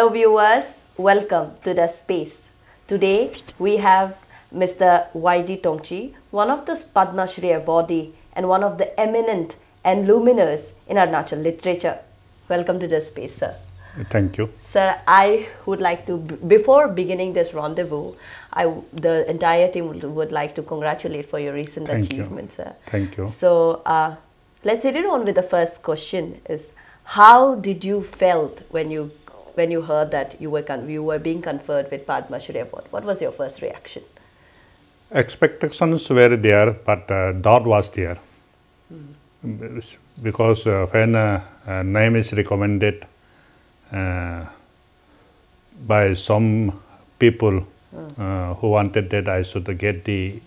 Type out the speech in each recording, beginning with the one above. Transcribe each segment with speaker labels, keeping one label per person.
Speaker 1: Hello viewers, welcome to the space. Today we have Mr. YD Tongchi, one of the Padma Shriya awardee and one of the eminent and luminous in Arunachal literature. Welcome to the space, sir. Thank you. Sir, I would like to, before beginning this rendezvous, I, the entire team would, would like to congratulate for your recent Thank achievement, you. sir. Thank you. So, uh, let's hit it on with the first question is, how did you felt when you when you heard that you were, you were being conferred with Padma Shri Award? What was your first reaction?
Speaker 2: Expectations were there, but uh, doubt was there. Mm. Because uh, when uh, a uh, name is recommended uh, by some people hmm. uh, who wanted that I should get the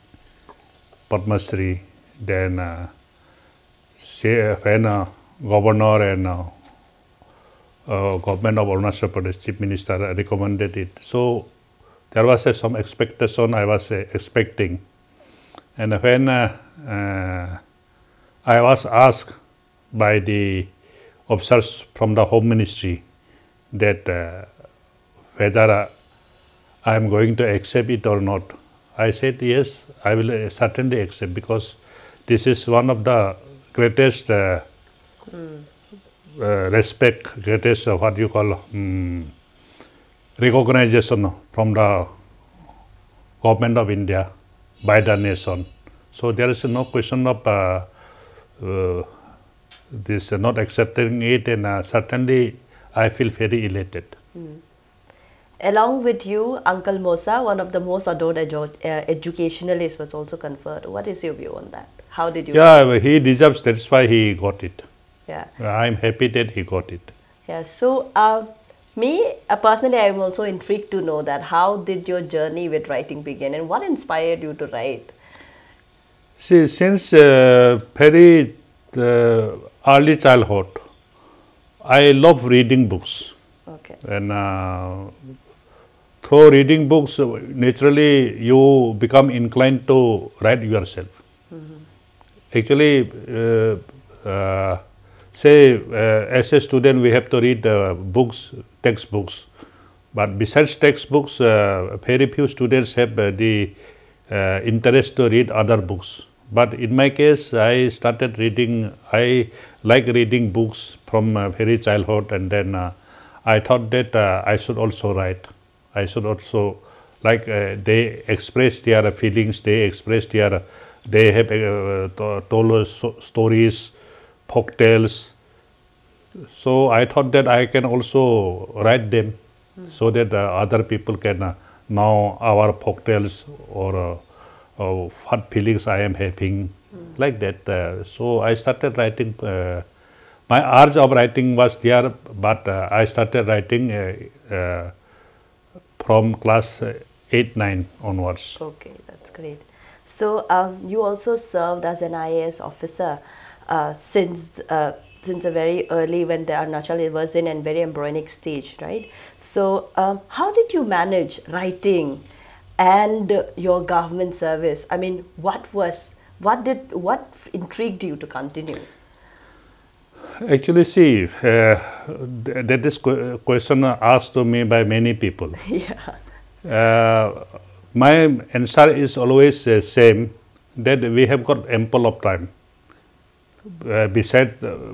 Speaker 2: Padma Shri, then say, when governor and uh, government of Arunachal Pradesh chief minister recommended it. So there was uh, some expectation I was uh, expecting. And when uh, uh, I was asked by the officers from the Home Ministry that whether I am going to accept it or not, I said yes, I will certainly accept because this is one of the greatest mm uh, respect, greatest uh, what you call um, recognition from the government of India by the nation. So there is no question of uh, uh, this not accepting it and uh, certainly I feel very elated.
Speaker 1: Mm. Along with you, Uncle Mosa, one of the most adored edu uh, educationalists was also conferred. What is your view on that? How did you? Yeah,
Speaker 2: he deserves, that's why he got it. Yeah. I'm happy that he got it.
Speaker 1: Yeah. So, uh, me uh, personally, I'm also intrigued to know that how did your journey with writing begin, and what inspired you to write?
Speaker 2: See, since uh, very uh, early childhood, I love reading books. Okay. And uh, through reading books, uh, naturally you become inclined to write yourself. Mm -hmm. Actually. Say, uh, as a student, we have to read the books, textbooks. But besides textbooks, uh, very few students have uh, the uh, interest to read other books. But in my case, I started reading, I like reading books from uh, very childhood and then I thought that I should also write. I should also, like they express their feelings, they express their, they have told us stories, folk So I thought that I can also write them mm. so that other people can uh, know our folk or uh, uh, what feelings I am having, mm. like that. so I started writing my urge of writing was there, but uh, I started writing uh, uh, from class 8, 9 onwards. Okay, that's
Speaker 1: great. So um, you also served as an IAS officer. Uh, since uh, since a very early when the Arunachal was in a very embryonic stage, right? So um, how did you manage writing and your government service? I mean, what was what did what intrigued you to continue?
Speaker 2: Actually, see, uh, that is qu question asked to me by many people. yeah. Uh, my answer is always the uh, same that we have got ample of time uh, besides, uh,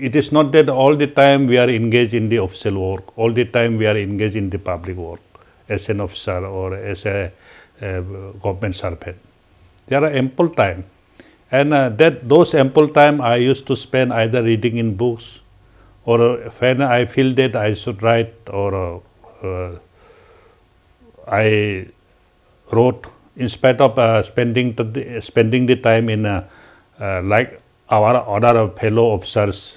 Speaker 2: it is not that all the time we are engaged in the official work, all the time we are engaged in the public work as an officer or as a uh, government servant. There are ample time. And uh, that those ample time I used to spend either reading in books or uh, when I feel that I should write or uh, uh, I wrote in spite of spending, the, spending the time in like our other fellow officers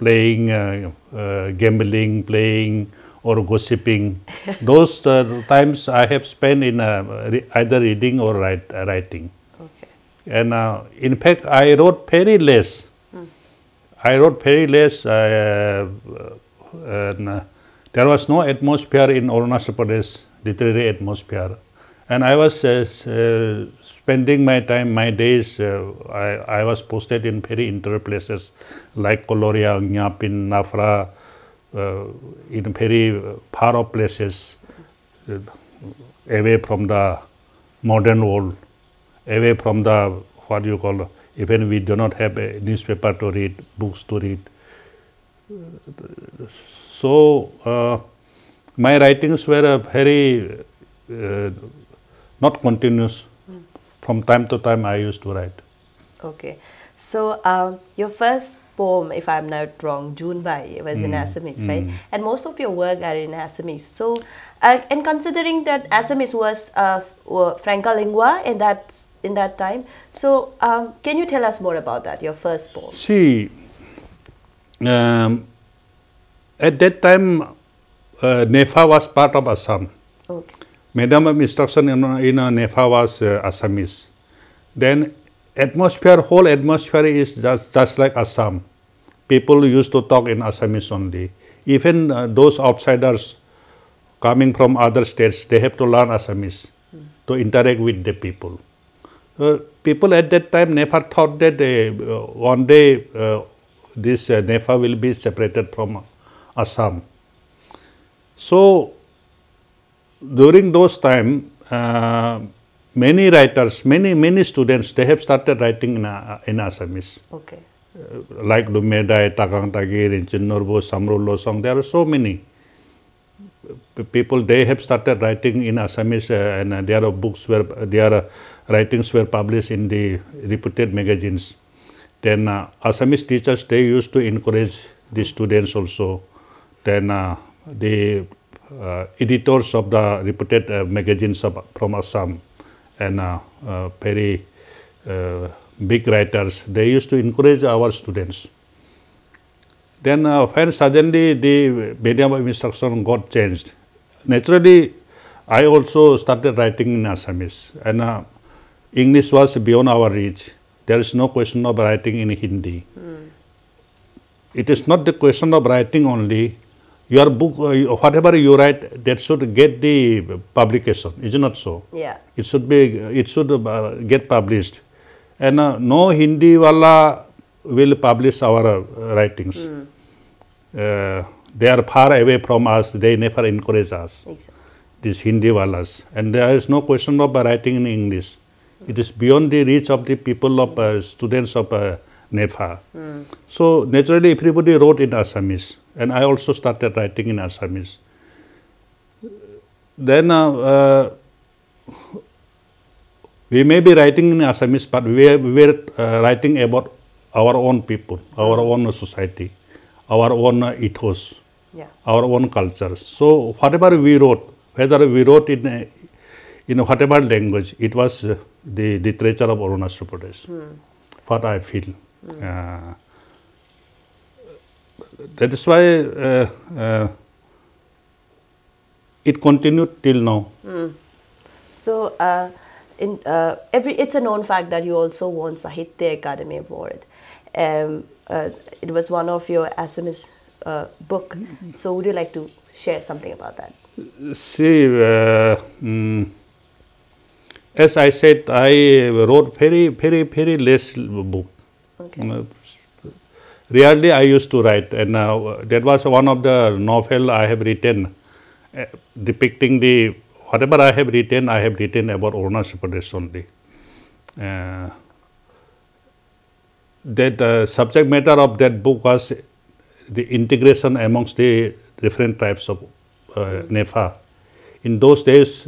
Speaker 2: playing uh, uh, gambling, playing or gossiping. Those uh, times I have spent in uh, re either reading or write, uh, writing. Okay. And in fact, I wrote very less. Mm. I wrote very less. And, there was no atmosphere in Arunachal Pradesh, literary atmosphere. And I was uh, spending my time, my days, uh, I, I was posted in very inner places like Koloria, Nyapin, Nafra, uh, in very uh, far off places, uh, away from the modern world, away from the what you call, even we do not have a newspaper to read, books to read. So, uh, my writings were very uh, not continuous from time to time I used to write.
Speaker 1: Okay. So um, your first poem, if I'm not wrong, Junbai was mm. in hmm. Assamese, mm. right? Hmm. And most of your work are in Assamese. So, uh, and considering that Assamese was uh, Franca in that in that time, so um, can you tell us more about that? Your first poem.
Speaker 2: See, um, at that time, uh, Nefa was part of Assam. Okay. Madam instruction in, in uh, was uh, Assamese. Then atmosphere, whole atmosphere is just, just like Assam. People used to talk in Assamese only. Even uh, those outsiders coming from other states, they have to learn Assamese mm. to interact with the people. Uh, people at that time never thought that uh, one day uh, this uh, will be separated from Assam. So during those time, uh, many writers, many, many students, they have started writing in, uh, in Assamese. Okay. Uh, like Dumedai, Takang Tagir, Chinnorbo, Samrul Losong, there are so many people, they have started writing in Assamese uh, and uh, there are books where their writings were published in the reputed magazines. Then uh, Assamese teachers, they used to encourage the students also. Then the uh, editors of the reputed uh, magazines of, from Assam and uh, very big writers, they used to encourage our students. Then when suddenly the medium of instruction got changed, naturally I also started writing in Assamese and uh, English was beyond our reach. There is no question of writing in Hindi. Mm. It is not the question of writing only, your book, uh, whatever you write, that should get the publication. Is it not so? Yeah. It should be, it should uh, get published. And uh, no Hindi wala will publish our uh, writings. Mm. Uh, they are far away from us. They never encourage us. Exactly. These Hindi walas. And there is no question of writing in English. Mm. It is beyond the reach of the people of uh, students of Nepal. Mm. So naturally, everybody wrote in Assamese, and I also started writing in Assamese. Then uh, uh, we may be writing in Assamese, but we were uh, writing about our own people, our own society, our own ethos, yeah. our own cultures. So whatever we wrote, whether we wrote in a, in whatever language, it was uh, the literature of Arunachal Pradesh. Mm. What I feel that is why uh, uh, it continued till now.
Speaker 1: Mm. So, uh, in, uh, every, it's a known fact that you also won Sahitya Academy Award. Um, uh, it was one of your Assamese uh, book. So, would you like to share something about that?
Speaker 2: See, mm, as I said, I wrote very, very, very less book. Rarely I used to write and uh, that was one of the novel I have written uh, depicting the whatever I have written, I have written about Arunachal Pradesh only. Uh, that uh, subject matter of that book was the integration amongst the different types of uh, NEFA. In those days,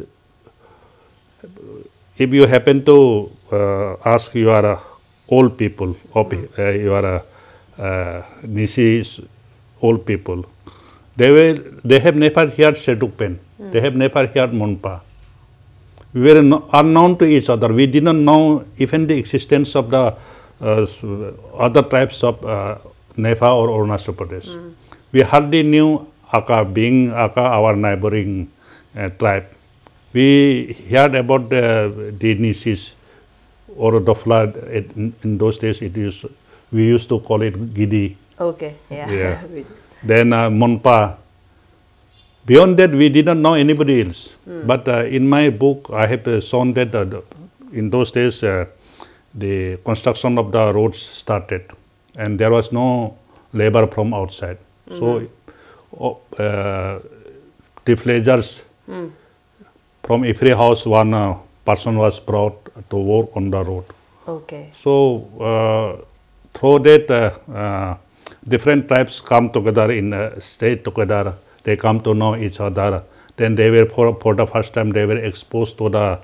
Speaker 2: if you happen to uh, ask your uh, old people, uh, you are a uh, old people, they, were, they have never heard Sedukpen, mm. they have never heard Monpa. We were no, unknown to each other. We didn't know even the existence of the uh, other tribes of uh, or Arunachal Pradesh. Mm. We hardly knew Aka being Aka, our neighboring uh, tribe. We heard about the Nisi's or the flood. It, in those days, it is we used to call it Gidi. Okay, yeah. yeah. then uh, Monpa. Beyond that, we didn't know anybody else. Mm. But uh, in my book, I have uh, shown that uh, in those days, uh, the construction of the roads started, and there was no labor from outside. Mm -hmm. So, the uh, villagers mm. from every house, one uh, person was brought to work on the road. Okay. So uh, through that, uh, uh, different tribes come together in a state together. They come to know each other. Then they were for, for the first time they were exposed to the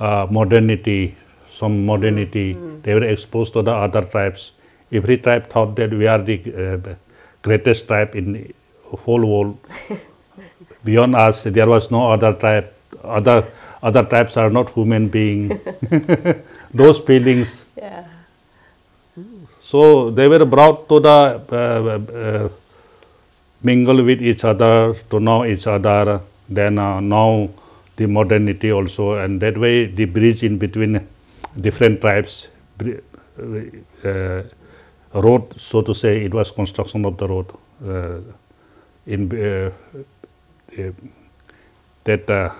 Speaker 2: uh, modernity, some modernity. Mm -hmm. They were exposed to the other tribes. Every tribe thought that we are the uh, greatest tribe in whole world. Beyond us, there was no other tribe. Other other tribes are not human being. Those feelings. Yeah. So they were brought to the uh, uh, mingle with each other, to know each other, then uh, the modernity also, and that way the bridge in between different tribes, uh, road, so to say, it was construction of the road uh, in uh, uh, that the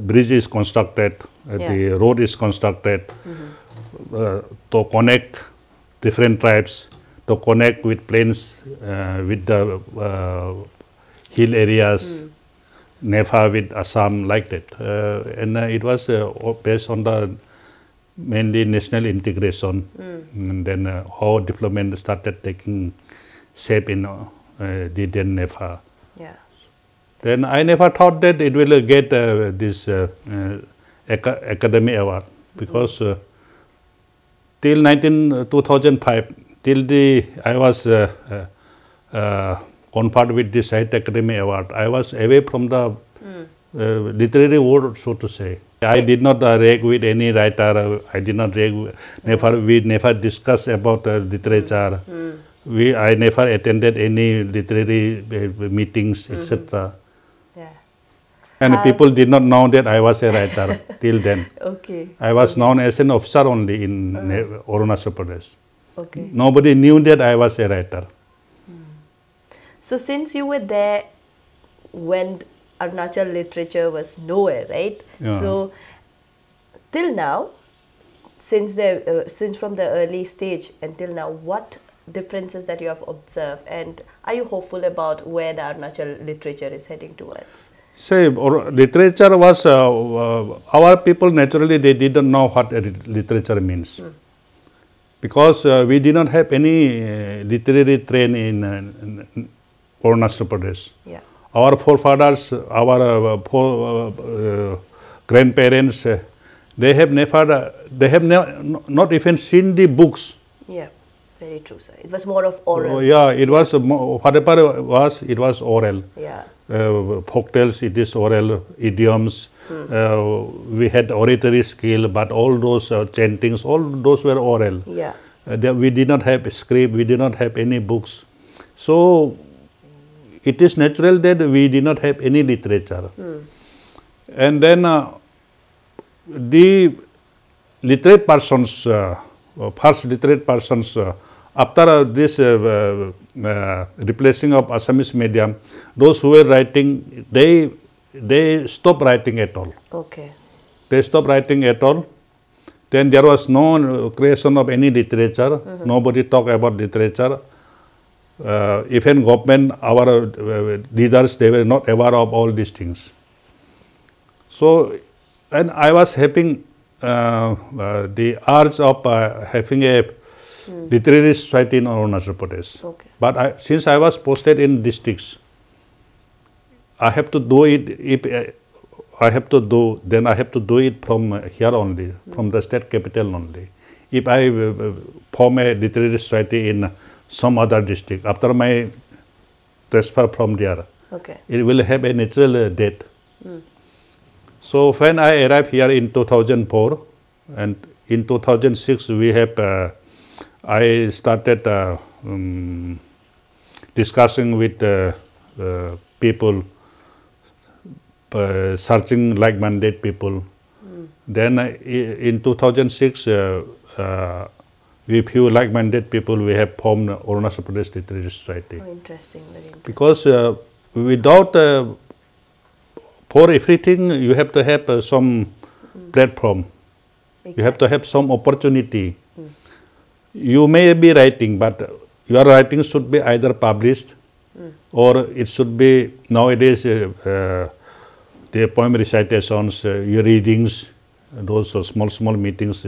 Speaker 2: bridge is constructed, uh, yeah. the road is constructed mm -hmm. uh, to connect different tribes, to connect with plains, uh, with the uh, hill areas, mm. Nepal with Assam, like that. and it was based on the mainly national integration, mm. and then how development started taking shape in uh, the then Nepal. Yeah. Then I never thought that it will get uh, this uh, uh Academy Award because uh, till 19, uh, 2005, till the I was conferred with the Academy Award, I was away from the mm. literary world, so to say. I did not uh, rag with any writer. I did not rag. With, never we never discuss about uh, literature. Mm. We I never attended any literary uh, meetings, etc. Mm -hmm. And uh, people did not know that I was a writer till then. Okay. I was known as an officer only in uh. Arunachal Pradesh. Okay. Nobody knew that I was a writer. Hmm.
Speaker 1: So since you were there when Arunachal literature was nowhere, right? Yeah. So till now, since the uh, since from the early stage until now, what differences that you have observed, and are you hopeful about where the Arunachal literature is heading towards?
Speaker 2: Say, or literature was, uh, uh, our people naturally, they didn't know what literature means. Mm. Because uh, we did not have any uh, literary training uh, in, Arunachal Pradesh. Yeah. Our forefathers, our uh, grandparents, they have never, they have ne not even seen the books.
Speaker 1: Yeah, very true, sir. It was more of oral. Oh, yeah,
Speaker 2: it was, whatever was, it was oral. Yeah. Uh, folktales, it is oral idioms. Mm. we had oratory skill, but all those uh, chantings, all those were oral. Yeah. we did not have a script, we did not have any books. So it is natural that we did not have any literature. Mm. And then uh, the literate persons, uh, first literate persons uh, after this uh, uh, uh, replacing of Assamese medium, those who were writing, they, they stopped writing at all. Okay. They stopped writing at all. Then there was no creation of any literature. Mm -hmm. Nobody talk about literature. Uh, even government, our uh, leaders, they were not aware of all these things. So, and I was having uh, the urge of having a literary hmm. society in Arunachal Pradesh. Okay. But I, since I was posted in districts, I have to do it if uh, I have to do, then I have to do it from here only, hmm. from the state capital only. If I uh, uh, form a literary society in some other district, after my transfer from there, okay. it will have a natural date. Mm. So when I arrived here in 2004, and in 2006 we have uh, I started uh, um, discussing with uh, uh, people, uh, searching like-minded people. Mm. Then uh, in 2006, uh, with few like-minded people, we have formed Arunachal Pradesh Literary Society. Oh,
Speaker 1: interesting, very
Speaker 2: interesting. Because without, for everything, you have to have some mm. platform. Exactly. You have to have some opportunity you may be writing, but your writing should be either published mm. or it should be nowadays uh, uh the poem recitations, uh, your readings, those uh, small, small meetings,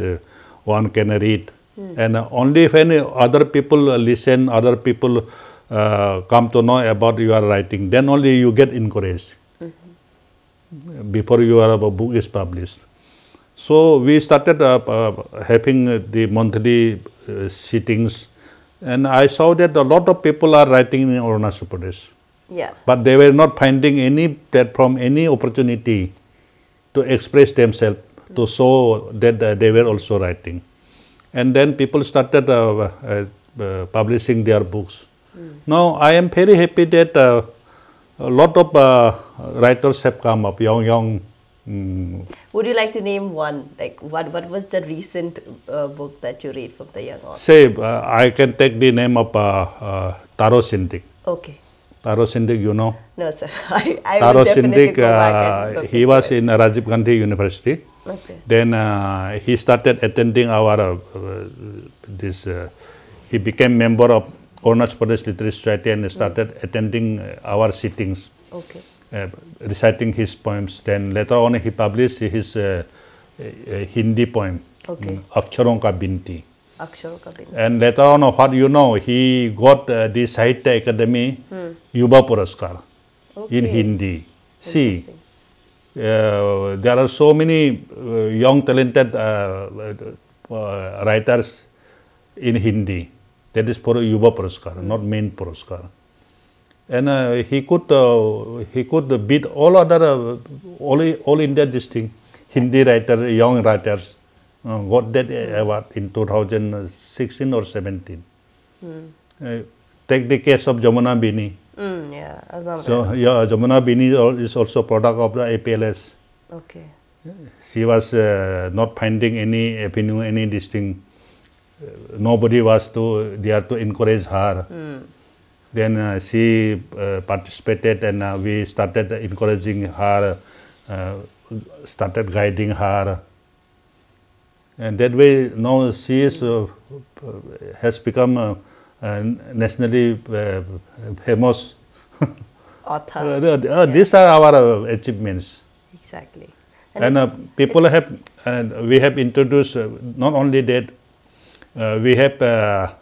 Speaker 2: one can read. Mm. And only any other people listen, other people uh, come to know about your writing, then only you get encouraged mm -hmm. before your book is published. So we started uh, having the monthly uh, sittings and I saw that a lot of people are writing in Arunachal Pradesh. Yeah. But they were not finding any platform, any opportunity to express themselves, mm. to show that uh, they were also writing. And then people started uh, uh, uh publishing their books. Mm. Now, I am very happy that a lot of writers have come up, young, young. Mm, would
Speaker 1: you like to name one? Like what, what was the recent uh, book that you read from the young author? Say,
Speaker 2: uh, I can take the name of uh, uh Taro Sindik. Okay. Taro Sindik, you know?
Speaker 1: No, sir. I, I Taro Sindik, uh, he was
Speaker 2: in Rajiv Gandhi University. Okay. Then uh, he started attending our, uh, this, uh, he became member of Honors Pradesh Literary Society and started mm. attending our sittings. Okay. Uh, reciting his poems. Then later on, he published his uh, uh, Hindi poem, okay. Um, Aksharon Ka Binti. And later on, what you know, he got the Sahitya Academy hmm. Yuba Puraskar okay. in Hindi. See, uh, there are so many uh, young talented uh, writers in Hindi. That is for Yuva Puraskar, not main Puraskar and uh, he could uh, he could beat all other uh, all all India distinct Hindi writers, young writers uh, got that award in 2016 or 17. Mm. take the case of Jamuna Bini. Mm, yeah, I So yeah, Jamuna Bini is also product of the APLS. Okay. She was uh, not finding any avenue, any distinct. Uh, nobody was to there to encourage her. Mm. Then uh, she uh, participated and uh, we started encouraging her, started guiding her. And that way now she is, has become nationally famous. Author. These are our achievements. Exactly. And, and people have, we have introduced not only that, we have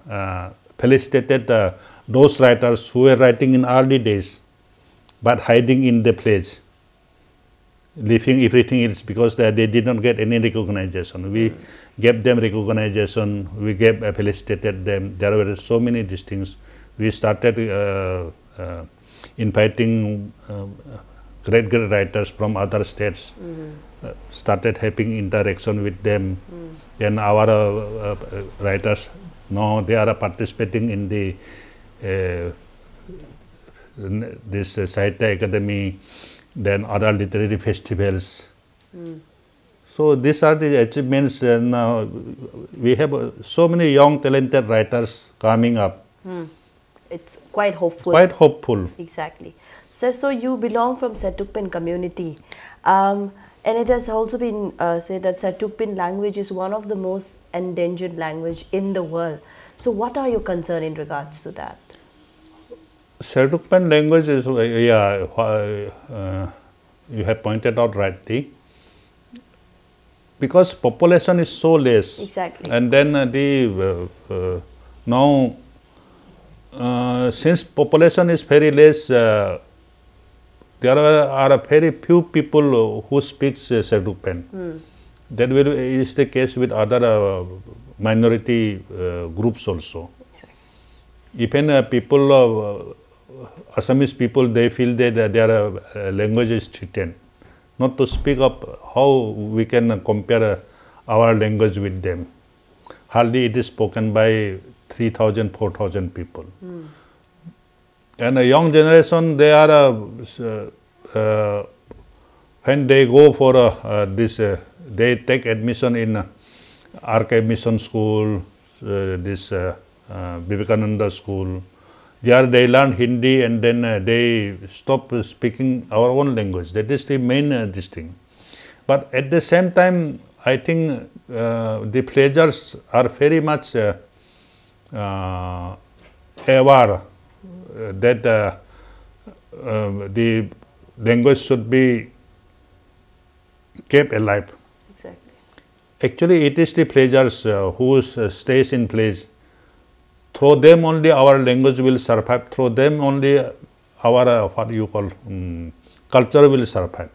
Speaker 2: felicitated those writers who were writing in early days but hiding in the place, leaving everything else because they, they did not get any recognition. We mm. gave them recognition, we gave uh, felicitated them. There were so many distinctions. We started uh, uh, inviting um, great, great writers from other states, mm. started having interaction with them. Mm. our uh, uh, writers now they are participating in the this Sahitya Academy, then other literary festivals. Mm. So these are the achievements and now we have uh, so many young talented writers coming up.
Speaker 1: Mm. It's quite hopeful. Quite hopeful. Exactly. Sir, so you belong from Satukpin community. Um, and it has also been uh, said that Satukpin language is one of the most endangered language in the world. So, what are your concern in regards to that?
Speaker 2: seljuk language is, uh, yeah, uh, you have pointed out rightly because population is so less. Exactly. And then uh, the uh, uh, now uh, since population is very less, uh, there are, are very few people who speaks uh, Mm. That will is the case with other uh, minority uh, groups also. Exactly. Even uh, people, uh, Assamese people, they feel that their uh, language is threatened. Not to speak of how we can uh, compare our language with them. Hardly it is spoken by 3,000, 4,000 people. Mm. And a young generation, they are, when they go for this they take admission in a uh, RK Mission School, uh, this uh, uh, Vivekananda School. There they learn Hindi and then uh, they stop speaking our own language. That is the main uh, this thing. But at the same time, I think uh, the pleasures are very much aware that the language should be kept alive. Actually, it is the pleasures uh, who uh, stays in place. Through them only our language will survive. Through them only our uh, what you call um, culture will survive.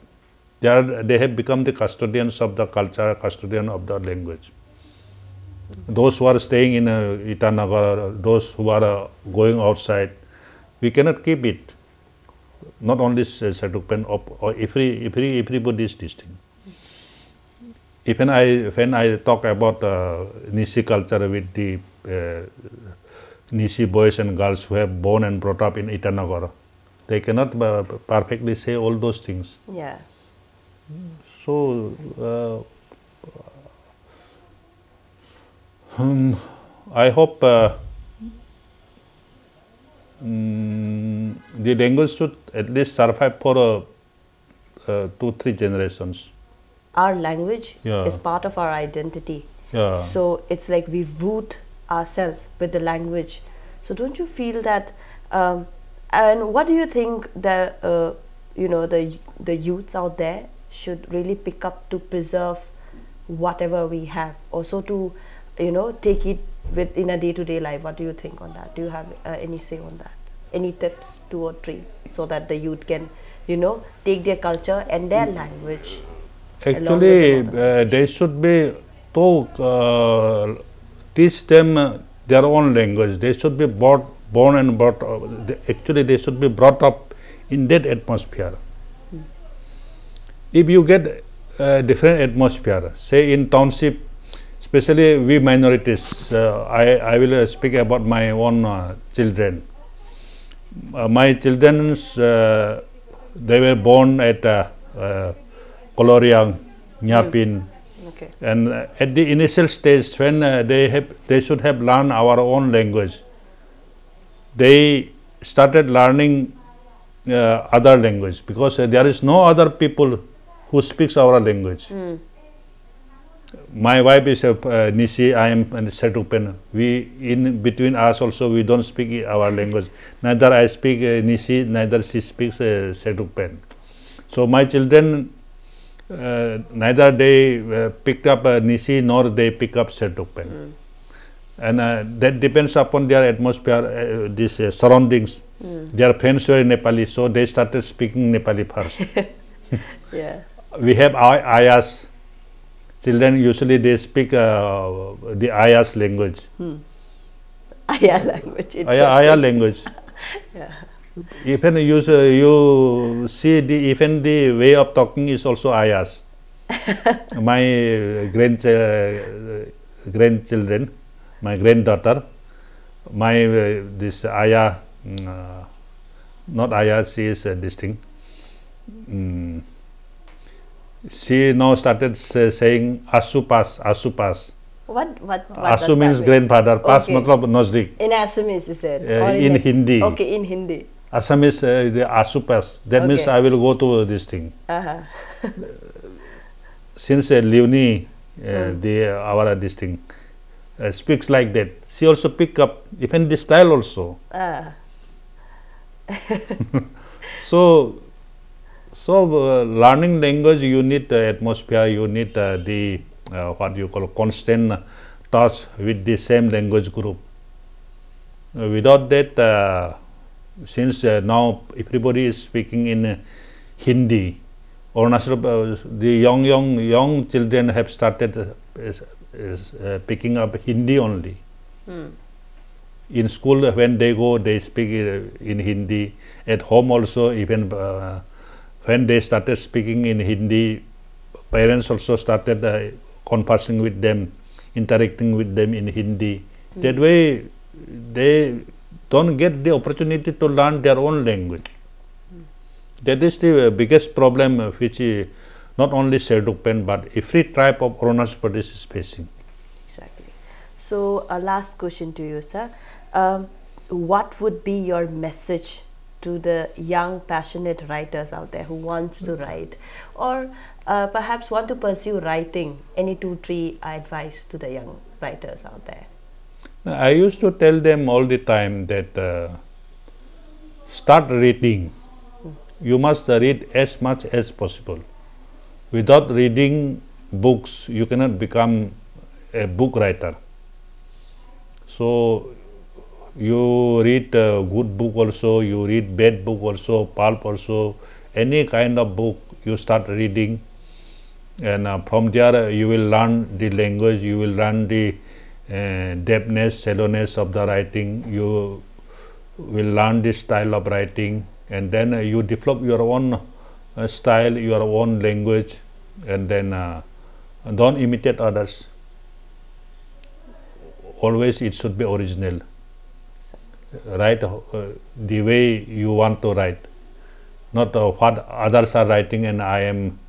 Speaker 2: They, are, they have become the custodians of the culture, custodian of the language. Those who are staying in uh, Itanagar, those who are uh, going outside, we cannot keep it. Not only uh, Satupan, every, every, everybody is distinct. Even I, when I talk about uh, Nishi culture with the uh, Nishi boys and girls who have born and brought up in Itanagar, they cannot uh, perfectly say all those things. Yeah. So, uh, um, I hope um, the language should at least survive for uh, two, three generations
Speaker 1: our language yeah. is part of our identity.
Speaker 2: Yeah. So
Speaker 1: it's like we root ourselves with the language. So don't you feel that? Um, and what do you think the uh, you know the the youths out there should really pick up to preserve whatever we have, also to you know take it with in a day-to-day life? What do you think on that? Do you have uh, any say on that? Any tips, two or three, so that the youth can you know take their culture and their mm. language
Speaker 2: Actually, uh, they should be taught. teach them their own language. They should be brought, born and brought up. Uh, they, actually, they should be brought up in that atmosphere. Mm. If you get a different atmosphere, say in township, especially we minorities, uh, I, I will speak about my own uh, children. my children, they were born at Koloriang, Nyapin. Okay. And uh, at the initial stage, when uh, they have, they should have learned our own language, they started learning uh, other language because uh, there is no other people who speaks our language. Mm. My wife is a uh, Nishi, I am a Setupen. We in between us also we don't speak our language. Neither I speak uh, Nishi, neither she speaks uh, Setupen. So my children uh, neither they uh, picked up uh, Nishi nor they pick up Sertupen. Mm. And uh, that depends upon their atmosphere, uh, these uh, surroundings. Mm. Their friends were Nepali, so they started speaking Nepali first. yeah. We have ayas. Children usually they speak the ayas language.
Speaker 1: Hmm. Ayas Aya language. Aya, aya language. yeah
Speaker 2: even you, uh, you see the, even the way of talking is also ayas. my grand, uh, grandchildren, my granddaughter, my uh, this ayah, mm, uh, not ayah, she is uh, this thing. Mm. She now started uh, saying asupas, asupas.
Speaker 1: What what? what Asu means grandfather. Pas okay. matlab nazdik. In Assamese she said. Uh, in, in Hindi. Okay, in Hindi.
Speaker 2: Assam is uh, the Asupas. That okay. means I will go to this thing. Uh -huh. Since uh, Leonie, uh, the our this thing, uh, speaks like that. She also pick up even the style also. Uh. so, so uh, learning language, you need the uh, atmosphere. You need the what you call constant touch with the same language group. without that since uh, now everybody is speaking in uh, Hindi, or uh, the young, young, young children have started is, is, picking up Hindi only. Hmm. In school, when they go, they speak in Hindi. At home also, even when they started speaking in Hindi, parents also started uh, conversing with them, interacting with them in Hindi. That hmm. way, they don't get the opportunity to learn their own language. That is the biggest problem uh, which uh, not only Serdukpen but every tribe of Arunachal Pradesh is facing.
Speaker 1: Exactly. So, uh, last question to you, sir. Um, what would be your message to the young passionate writers out there who wants to write or uh, perhaps want to pursue writing any two three advice to the young writers out there
Speaker 2: I used to tell them all the time that uh, start reading. You must read as much as possible. Without reading books, you cannot become a book writer. So you read a good book also, you read bad book also, pulp also, any kind of book you start reading and uh, from there you will learn the language, you will learn the depthness, shallowness of the writing. You will learn this style of writing and then uh, you develop your own uh, style, your own language and then uh, don't imitate others. Always it should be original. Write uh, the way you want to write, not uh, what others are writing and I am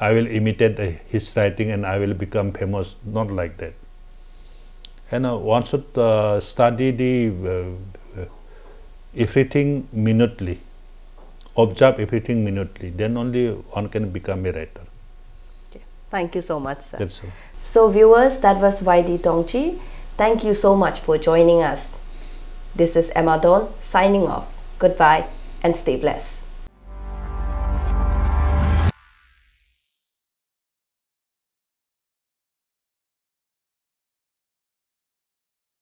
Speaker 2: I will imitate his writing and I will become famous, not like that and one should uh, study the uh, uh, everything minutely, observe everything minutely, then only one can become a writer.
Speaker 1: Okay. Thank you so much, sir. Yes, sir. So, viewers, that was YD Tongchi. Thank you so much for joining us. This is Emma Don signing off. Goodbye and stay blessed.